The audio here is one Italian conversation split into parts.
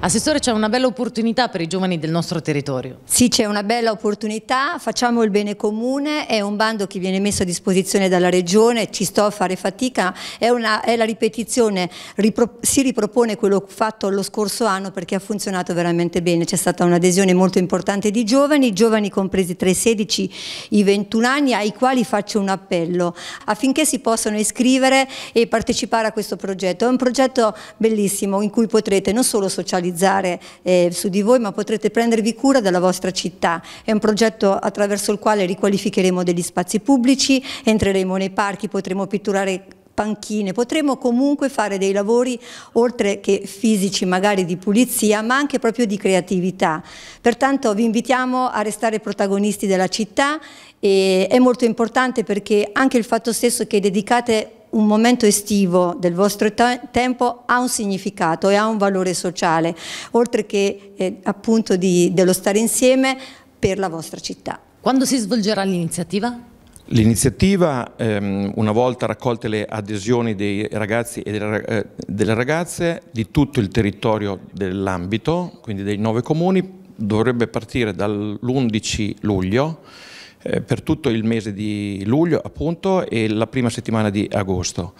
Assessore, c'è una bella opportunità per i giovani del nostro territorio. Sì, c'è una bella opportunità, facciamo il bene comune, è un bando che viene messo a disposizione dalla Regione, ci sto a fare fatica, è, una, è la ripetizione, Ripro, si ripropone quello fatto lo scorso anno perché ha funzionato veramente bene, c'è stata un'adesione molto importante di giovani, giovani compresi tra i 16 e i 21 anni, ai quali faccio un appello affinché si possano iscrivere e partecipare a questo progetto. È un progetto bellissimo in cui potrete non solo socializzare, realizzare eh, su di voi, ma potrete prendervi cura della vostra città. È un progetto attraverso il quale riqualificheremo degli spazi pubblici, entreremo nei parchi, potremo pitturare panchine, potremo comunque fare dei lavori oltre che fisici magari di pulizia ma anche proprio di creatività. Pertanto vi invitiamo a restare protagonisti della città e è molto importante perché anche il fatto stesso che dedicate un momento estivo del vostro tempo ha un significato e ha un valore sociale, oltre che eh, appunto di, dello stare insieme per la vostra città. Quando si svolgerà l'iniziativa? L'iniziativa, ehm, una volta raccolte le adesioni dei ragazzi e delle, eh, delle ragazze di tutto il territorio dell'ambito, quindi dei nove comuni, dovrebbe partire dall'11 luglio eh, per tutto il mese di luglio appunto e la prima settimana di agosto.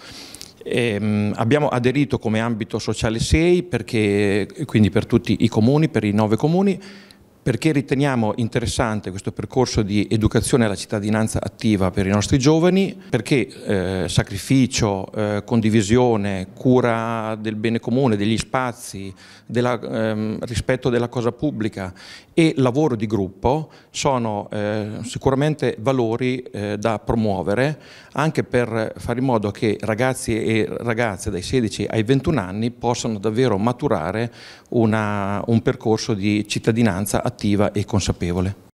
Eh, abbiamo aderito come ambito sociale 6 perché, quindi per tutti i comuni, per i nove comuni, perché riteniamo interessante questo percorso di educazione alla cittadinanza attiva per i nostri giovani, perché eh, sacrificio, eh, condivisione, cura del bene comune, degli spazi, della, ehm, rispetto della cosa pubblica e lavoro di gruppo sono eh, sicuramente valori eh, da promuovere anche per fare in modo che ragazzi e ragazze dai 16 ai 21 anni possano davvero maturare una, un percorso di cittadinanza attiva attiva e consapevole.